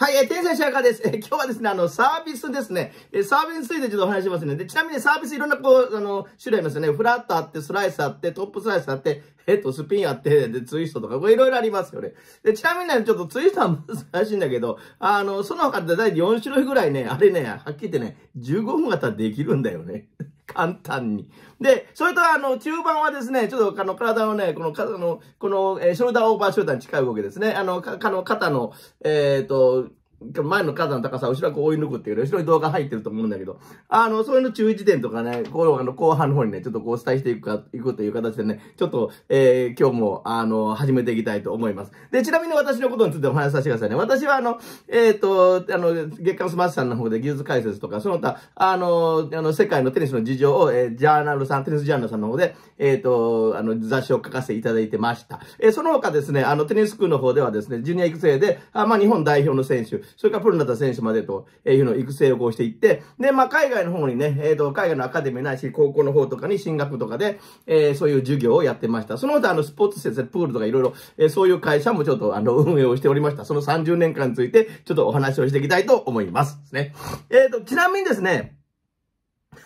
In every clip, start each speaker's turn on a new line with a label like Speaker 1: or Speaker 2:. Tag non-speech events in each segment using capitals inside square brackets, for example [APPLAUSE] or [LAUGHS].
Speaker 1: はい、えー、天才シャーカーです。えー、今日はですね、あの、サービスですね。えー、サービスについてちょっとお話しますね。で、ちなみにサービスいろんなこう、あの、種類ありますよね。フラットあって、スライスあって、トップスライスあって、えっと、スピンあって、で、ツイストとか、これいろいろありますよね。で、ちなみにね、ちょっとツイストは難しいんだけど、あの、その他で大体4種類ぐらいね、あれね、はっきり言ってね、15分あったらできるんだよね。簡単に。で、それとあの、中盤はですね、ちょっとあの、体をね、この、かのこの、えー、ショルダーオーバーショルダーに近い動きですね。あの、か、かの、肩の、えっ、ー、と、前の火の高さを後ろはこう追い抜くっていう後ろに動画入ってると思うんだけど、あの、そういうの注意時点とかね、こう、あの、後半の方にね、ちょっとこうお伝えしていくか、いくという形でね、ちょっと、えー、今日も、あの、始めていきたいと思います。で、ちなみに私のことについてお話しさせてくださいね。私はあの、えっ、ー、と、あの、月刊スマッシュさんの方で技術解説とか、その他、あの、あの、世界のテニスの事情を、えー、ジャーナルさん、テニスジャーナルさんの方で、えっ、ー、と、あの、雑誌を書かせていただいてました。えー、その他ですね、あの、テニスクの方ではですね、ジュニア育成で、あまあ、日本代表の選手、それからプロになった選手までというのを育成をこうしていって、で、まあ、海外の方にね、えっ、ー、と、海外のアカデミーないし、高校の方とかに進学とかで、えー、そういう授業をやってました。その他、あの、スポーツ施設、プールとかいろいろ、えー、そういう会社もちょっと、あの、運営をしておりました。その30年間について、ちょっとお話をしていきたいと思います。ね。えっ、ー、と、ちなみにですね、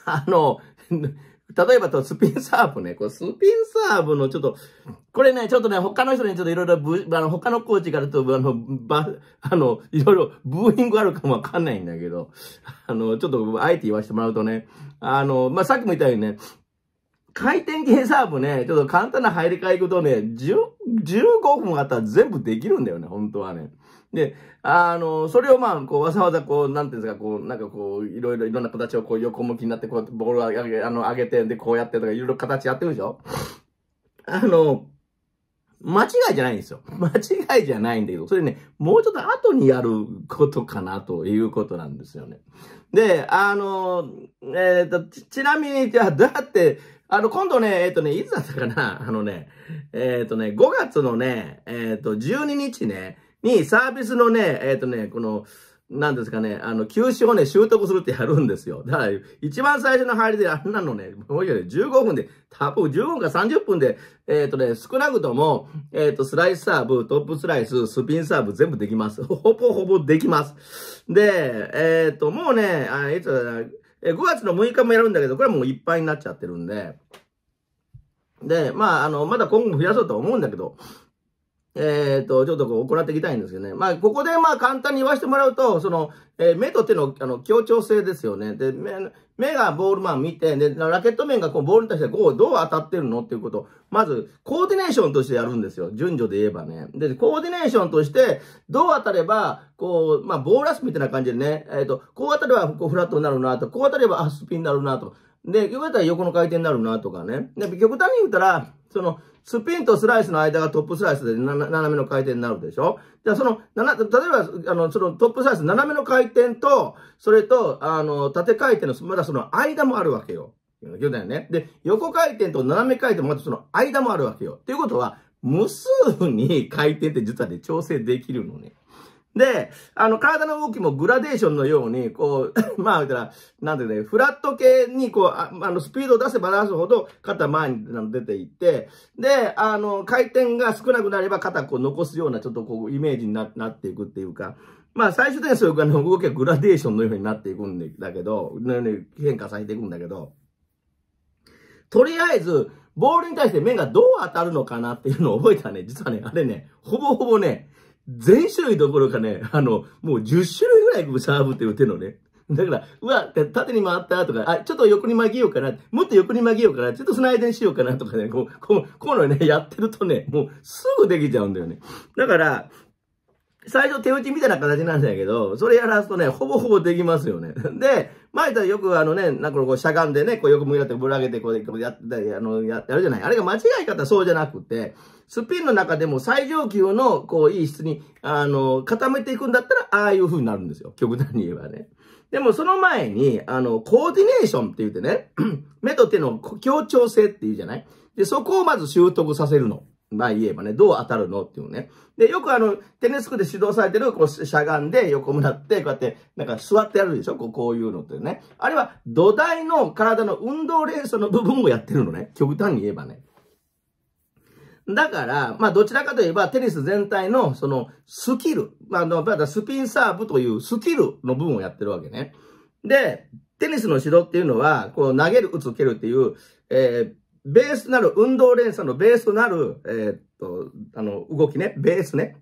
Speaker 1: あの、例えば、スピンサーブね。こうスピンサーブのちょっと、これね、ちょっとね、他の人にちょっといろいろ、あの、他のコーチからと、あの、ば、あの、いろいろブーイングあるかもわかんないんだけど、あの、ちょっと、あえて言わせてもらうとね、あの、まあ、さっきも言ったようにね、回転系サーブね、ちょっと簡単な入り替え行くとね、10、15分あったら全部できるんだよね、本当はね。で、あの、それをまあ、こう、わざわざこう、なんていうんですか、こう、なんかこう、いろいろ、いろんな形をこう、横向きになって、こう、ボールを上げ、あの、上げて、で、こうやってとか、いろいろ形やってるでしょあの、間違いじゃないんですよ。[LAUGHS] 間違いじゃないんだけど、それね、もうちょっと後にやることかなということなんですよね。で、あの、えっ、ー、と、ちなみに、じゃあ、どうやって、あの、今度ね、えっ、ー、とね、いつだったかなあのね、えっ、ー、とね、5月のね、えっ、と、12日ね、にサービスのね、えっ、ー、とね、この、なんですかね、あの、休止をね、習得するってやるんですよ。だから、一番最初の入りであんなのね、もういいよね、15分で、多分15分か30分で、えっ、ー、とね、少なくとも、えっ、ー、と、スライスサーブ、トップスライス、スピンサーブ全部できます。ほぼほぼできます。で、えっ、ー、と、もうね、あいつ5月の6日もやるんだけど、これはもういっぱいになっちゃってるんで、で、まあ、あの、まだ今後増やそうと思うんだけど、えっ、と、ちょっとこう、行っていきたいんですけどね。まあ、ここで、まあ、簡単に言わせてもらうと、その、えー、目と手の、あの、協調性ですよね。で、目、目がボールマン見て、で、ラケット面がこう、ボールに対してこう、どう当たってるのっていうことを、まず、コーディネーションとしてやるんですよ。順序で言えばね。で、コーディネーションとして、どう当たれば、こう、まあ、ボーラスみたいな感じでね、えっ、と、こう当たれば、こう、フラットになるなと、こう当たれば、あ、スピンになるなと。で、よかったら横の回転になるなとかね。で、極端に言ったら、その、スピンとスライスの間がトップスライスで斜めの回転になるでしょじゃあその、例えば、あの、そのトップスライス斜めの回転と、それと、あの、縦回転の、まだその間もあるわけよ。言うだよね。で、横回転と斜め回転もまたその間もあるわけよ。っていうことは、無数に回転って実はね、調整できるのね。で、あの、体の動きもグラデーションのように、こう、[LAUGHS] まあ、言ったら、なんてね、フラット系に、こう、ああの、スピードを出せば出すほど、肩前に出ていって、で、あの、回転が少なくなれば肩こう残すような、ちょっとこう、イメージにななっていくっていうか、まあ、最終的にそういうの動きはグラデーションのようになっていくんだけど、のように変化されていくんだけど、とりあえず、ボールに対して面がどう当たるのかなっていうのを覚えたね、実はね、あれね、ほぼほぼね、全種類どころかね、あの、もう10種類ぐらい僕サーブって打てるのね。だから、うわ、縦に回ったとか、あ、ちょっと横に曲げようかな、もっと横に曲げようかな、ちょっとその間にしようかなとかね、こう、こう、こうのね、やってるとね、もうすぐできちゃうんだよね。だから、最初手打ちみたいな形なんだけど、それやらすとね、ほぼほぼできますよね。[LAUGHS] で、前とよくあのね、なんかこうしゃがんでね、こうよく向いてぶら上げてこうやってあの、や、やるじゃない。あれが間違い方そうじゃなくて、スピンの中でも最上級のこういい質に、あの、固めていくんだったら、ああいう風になるんですよ。極端に言えばね。でもその前に、あの、コーディネーションって言ってね、[CLEARS THROAT] 目と手の協調性っていうじゃないで、そこをまず習得させるの。まあ言えばね、どう当たるのっていうね。で、よくあの、テニスクで指導されてる、こう、しゃがんで横もなって、こうやって、なんか座ってやるでしょこう、こういうのってね。あれは、土台の体の運動連想の部分をやってるのね。極端に言えばね。だから、まあどちらかといえばテニス全体のそのスキル、まあの、まだスピンサーブというスキルの部分をやってるわけね。で、テニスの指導っていうのは、こう投げる、打つ、蹴るっていう、えー、ベースなる、運動連鎖のベースとなる、えー、っと、あの、動きね、ベースね。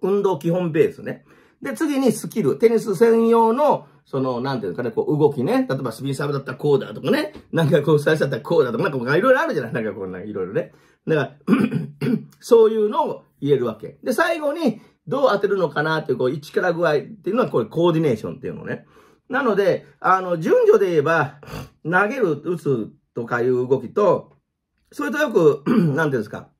Speaker 1: 運動基本ベースね。で、次にスキル。テニス専用の、その、なんていうのかね、こう、動きね。例えば、スピンサーブだったらこうだとかね。なんかこう、最初だったらこうだとか、なんかいろいろあるじゃないなんかこう、ないろいろね。だから [CLEARS THROAT] そういうのを言えるわけ。で、最後に、どう当てるのかなっていう、こう、一から具合っていうのは、これ、コーディネーションっていうのね。なので、あの、順序で言えば、投げる、打つ、とかいう動きと、それとよく、何 [CLEARS THROAT] んてうんですか、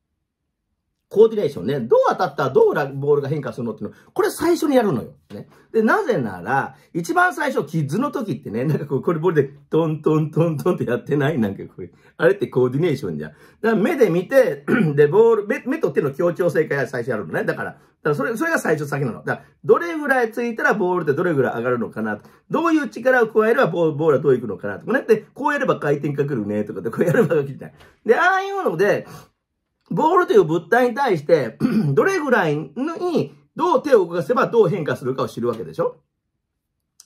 Speaker 1: コーディネーションね。どう当たったらどうボールが変化するのっていうの、これ最初にやるのよ。ね。で、なぜなら、一番最初、キッズの時ってね、なんかこう、これボールでトントントントンってやってないなんかこれ。あれってコーディネーションじゃん。だから目で見て、[CLEARS THROAT] で、ボール、目、目と手の協調性から最初やるのね。だから、だからそれ、それが最初先なの。だから、どれぐらいついたらボールってどれぐらい上がるのかなと。どういう力を加えればボールはどういくのかなとかね。で、こうやれば回転かけるねとかで、こうやればできない。で、ああいうので、ボールという物体に対して、[CLEARS THROAT] どれぐらいに、どう手を動かせばどう変化するかを知るわけでしょ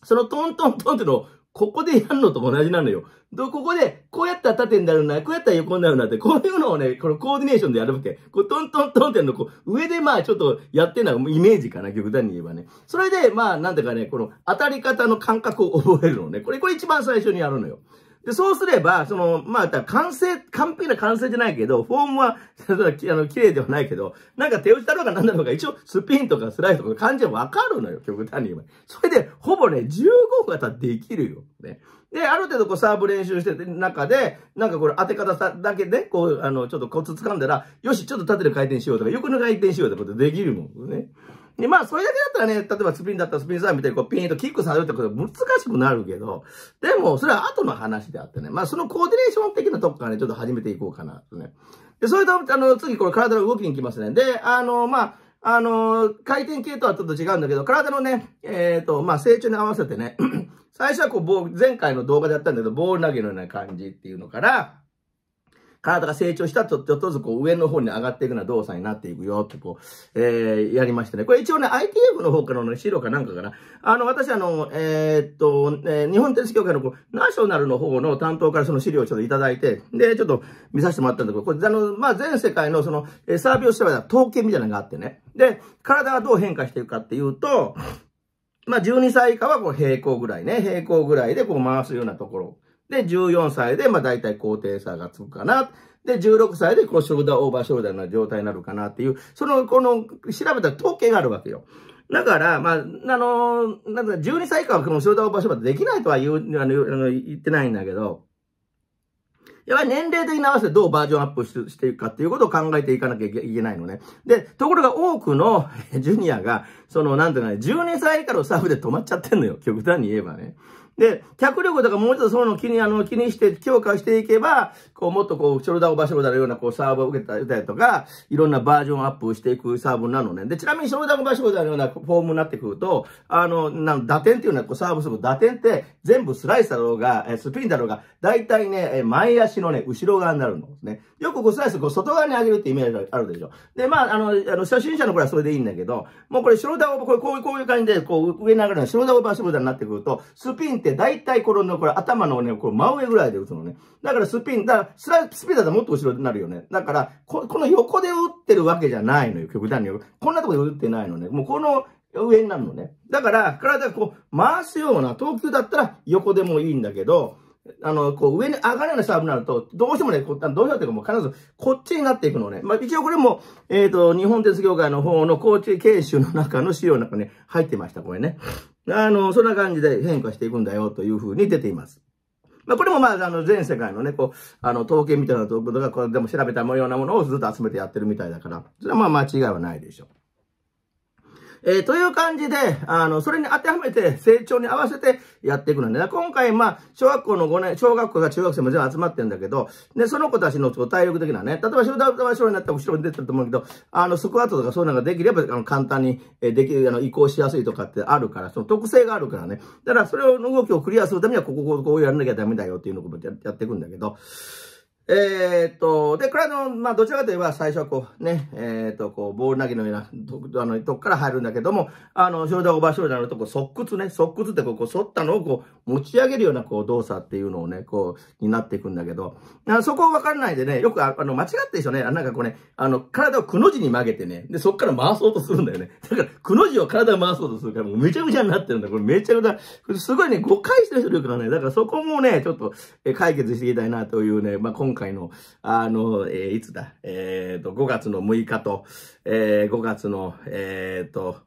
Speaker 1: そのトントントンってのを、ここでやるのと同じなのよ。ここで、こうやったら縦になるな、こうやったら横になるなって、こういうのをね、このコーディネーションでやるわけ。こう、トントントンってのこう、上でまあちょっとやってるのはイメージかな、極端に言えばね。それで、まあなんていうかね、この当たり方の感覚を覚えるのね。これ、これ一番最初にやるのよ。で、そうすれば、その、まあ、完成、完璧な完成じゃないけど、フォームは、[LAUGHS] あの、綺麗ではないけど、なんか手打ちだろうが何だろうが、一応、スピンとかスライスとか感じはわかるのよ、極端に言えば。それで、ほぼね、15分ができるよ。ね。で、ある程度こうサーブ練習してる中で、なんかこれ当て方さだけで、こう、あの、ちょっとコツ掴んだら、よし、ちょっと縦で回転しようとか、横の回転しようとかでできるもんね。で、まあ、それだけだったらね、例えばスピンだったらスピンサーみたいにこうピンとキックされるってことは難しくなるけど、でも、それは後の話であってね、まあ、そのコーディネーション的なとこからね、ちょっと始めていこうかなとね。で、それと、あの、次これ体の動きに行きますね。で、あの、まあ、あの、回転系とはちょっと違うんだけど、体のね、えっ、ー、と、まあ、成長に合わせてね、[CLEARS THROAT] 最初はこう、前回の動画でやったんだけど、ボール投げのような感じっていうのから、体が成長したと、ちょっとずつこう上の方に上がっていくような動作になっていくよってこう、えー、やりましてね。これ一応ね、ITF の方からの、資料かなんかから、あの、私あの、えー、っと、えー、日本テニス協会のこうナショナルの方の担当からその資料をちょっといただいて、で、ちょっと見させてもらったんだけど、これあの、まあ、全世界のその、サービスをしては統計みたいなのがあってね。で、体がどう変化していくかっていうと、まあ、12歳以下はこう平行ぐらいね、平行ぐらいでこう回すようなところ。で、14歳で、まあ大体高低差がつくかな。で、16歳でこうショルダーオーバーショルダーな状態になるかなっていう、その、この、調べた統計があるわけよ。だから、まあ、あの、なんか12歳以下はこのショルダーオーバーショルダーできないとは言う、あの、言ってないんだけど、やっぱり年齢的に合わせてどうバージョンアップしていくかっていうことを考えていかなきゃいけないのね。で、ところが多くの [LAUGHS] ジュニアが、その、なんていうのね、12歳以下のサーフで止まっちゃってんのよ。極端に言えばね。で、脚力とかもうちょっとそういうのを気に、あの、気にして強化していけば、こう、もっとこう、ショルダーをバショルダーのような、こう、サーブを受けたりとか、いろんなバージョンアップしていくサーブなのね。で、ちなみにショルダーをバショルダーのようなフォームになってくると、あの、なん打点っていうのは、こう、サーブする打点って、全部スライスだろうが、スピンだろうが、大体ね、前足のね、後ろ側になるのね。よくこう、スライス、こう、外側に上げるってイメージがあるでしょ。で、まあ、あの、あの初心者の頃はそれでいいんだけど、もうこれ、ショルダーを、これ、こういう、こういう感じで、こう、上に上がるのは、ショルダーをバショルダーになってくると、スピンってて、大体このね、これ頭のね、これ真上ぐらいで打つのね。だからスピン、だからスラスピードだともっと後ろになるよね。だからこ、この横で打ってるわけじゃないのよ、極端に。こんなとこで打ってないのね。もうこの上になるのね。だから、体こう回すような投球だったら横でもいいんだけど、あの、こう上に上がるようなサーブになると、どうしてもね、こどうしてもっていうかもう必ずこっちになっていくのね。まあ一応これも、えっ、ー、と、日本鉄業界の方の高知研修の中の資料の中に入ってました、これね。あの、そんな感じで変化していくんだよというふうに出ています。まあ、これもまあ、あの、全世界のね、こう、あの、統計みたいなところが、これでも調べたようなものをずっと集めてやってるみたいだから、それはまあ間違いはないでしょう。えー、という感じで、あの、それに当てはめて、成長に合わせてやっていくのね。今回、まあ、小学校の5年、小学校が中学生も全部集まってるんだけど、で、その子たちの体力的なね、例えば、集団場所になったら後ろに出てると思うけど、あの、スクワットとかそういうのができれば、あの、簡単に、えできる、あの、移行しやすいとかってあるから、その特性があるからね。だから、それの動きをクリアするためには、ここ、こうやらなきゃダメだよっていうのをやっていくんだけど、えー、っと、で、これあの、まあ、どちらかといえば最初はこう、ね、えー、っと、こう、ボール投げのような、と、あの、とこから入るんだけども、あの、ショルダーオーバーショルダーのとこ、側屈ね、側屈ってこう、こう、反ったのをこう、持ち上げるような、こう、動作っていうのをね、こう、になっていくんだけど、あそこわからないでね、よくあ、あの、間違ってでしょね、なんかこうね、あの、体をくの字に曲げてね、で、そっから回そうとするんだよね。だから、くの字を体を回そうとするから、もうめちゃめちゃになってるんだ。これめちゃくちゃ、すごいね、誤解してる人いるからね、だからそこもね、ちょっと、え、解決していきたいなというね、まあ、今回回の、あの、えー、いつだ、えっ、ー、と、5月の6日と、えー、5月の、えっ、ー、と、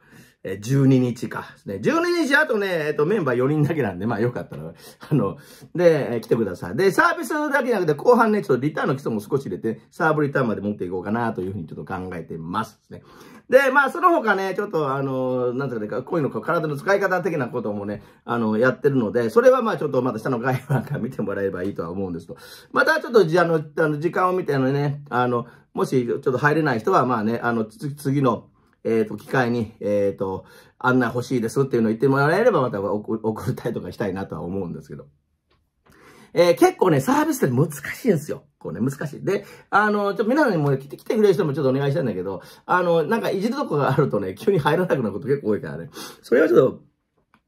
Speaker 1: え12日か。12日、あとね、えっと、メンバー4人だけなんで、まあよかったら、あの、で、え来てください。で、サービスだけじゃなくて、後半ね、ちょっとリターンの基礎も少し入れて、サーブリターンまで持っていこうかなというふうにちょっと考えてます。ね。で、まあ、その他ね、ちょっと、あの、なんていうか、こういうのか、体の使い方的なこともね、あの、やってるので、それはまあ、ちょっとまた下の概要欄から見てもらえればいいとは思うんですと。また、ちょっと、じあの、あの時間を見て、あのね、あの、もし、ちょっと入れない人は、まあね、あの、次の、えっ、ー、と、機会に、えっ、ー、と、案内欲しいですっていうのを言ってもらえれば、また送りたいとかしたいなとは思うんですけど。えー、結構ね、サービスって難しいんですよ。こうね、難しい。で、あの、ちょ、っ皆さんにも来て、来てくれる人もちょっとお願いしたいんだけど、あの、なんかいじるとこがあるとね、急に入らなくなること結構多いからね。それはちょっと、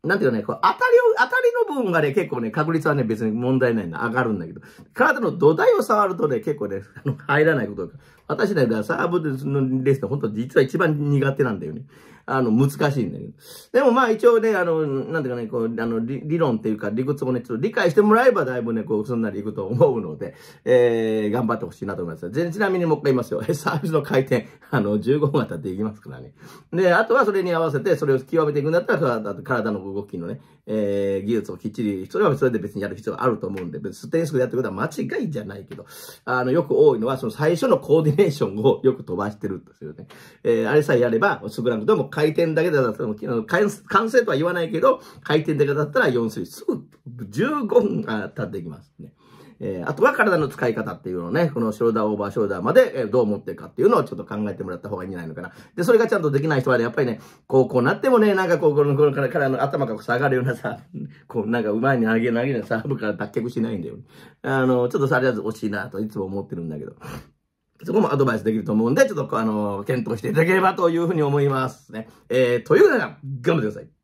Speaker 1: なんていうかね、こう当たりを、当たりの部分がね、結構ね、確率はね、別に問題ないの、上がるんだけど、体の土台を触るとね、結構ね、[LAUGHS] あの入らないことが。私ね、サーブのレースって本当実は一番苦手なんだよね。あの、難しいんだけど。でもまあ一応ね、あの、なんていうかね、こう、あの、理論っていうか理屈をね、ちょっと理解してもらえばだいぶね、こう、すんなりいくと思うので、えー、頑張ってほしいなと思います。ちなみにもう一回言いますよ。[LAUGHS] サービスの回転、あの、15分あたっていきますからね。で、あとはそれに合わせて、それを極めていくんだったら、体の動きのね、えー、技術をきっちり、それはそれで別にやる必要があると思うんで、別にステンスクでやってることは間違いじゃないけど、あの、よく多いのは、その最初のコーディネーションをよく飛ばしてるんですよね。えー、あれさえやれば、スグランクでも回転だけだったら、完成とは言わないけど、回転だけだったら4種すぐ15分あたっていきますね。えー、あとは体の使い方っていうのをね、このショルダーオーバーショルダーまで、えー、どう持ってるかっていうのをちょっと考えてもらった方がいいんじゃないのかな。で、それがちゃんとできない人はね、やっぱりね、こう、こうなってもね、なんかこう、この、この、からの頭が下がるようなさ、[LAUGHS] こう、なんか前に投げ投げなサーブから脱却しないんだよ。あの、ちょっとさえず惜しいなといつも思ってるんだけど。そこもアドバイスできると思うんで、ちょっと、あの、検討していただければというふうに思いますね。えー、というなら、頑張ってください。